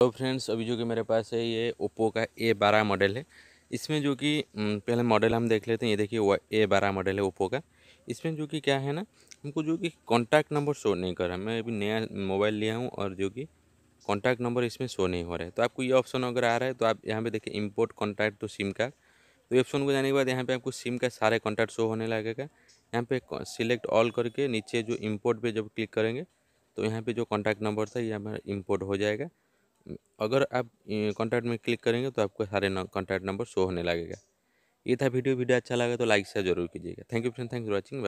तो फ्रेंड्स अभी जो कि मेरे पास है ये ओप्पो का ए बारह मॉडल है इसमें जो कि पहले मॉडल हम देख लेते हैं ये देखिए ए बारह मॉडल है ओप्पो का इसमें जो कि क्या है ना हमको जो कि कॉन्टैक्ट नंबर शो नहीं कर रहा मैं अभी नया मोबाइल लिया हूँ और जो कि कॉन्टैक्ट नंबर इसमें शो नहीं हो रहा है तो आपको ये ऑप्शन अगर आ रहा है तो आप यहाँ पर देखिए इम्पोर्ट कॉन्टैक्ट टू सिम का तो ये ऑप्शन को जाने के बाद यहाँ पर आपको सिम का सारे कॉन्टैक्ट शो होने लगेगा यहाँ पर सिलेक्ट ऑल करके नीचे जो इम्पोर्ट पर जब क्लिक करेंगे तो यहाँ पर जो कॉन्टैक्ट नंबर था ये हमारा इम्पोर्ट हो जाएगा अगर आप कॉन्टैक्ट में क्लिक करेंगे तो आपको सारे कॉन्टैक्ट नंबर शो होने लगेगा ये था वीडियो वीडियो अच्छा लगा तो लाइक शेयर जरूर कीजिएगा thank you friend thank for watching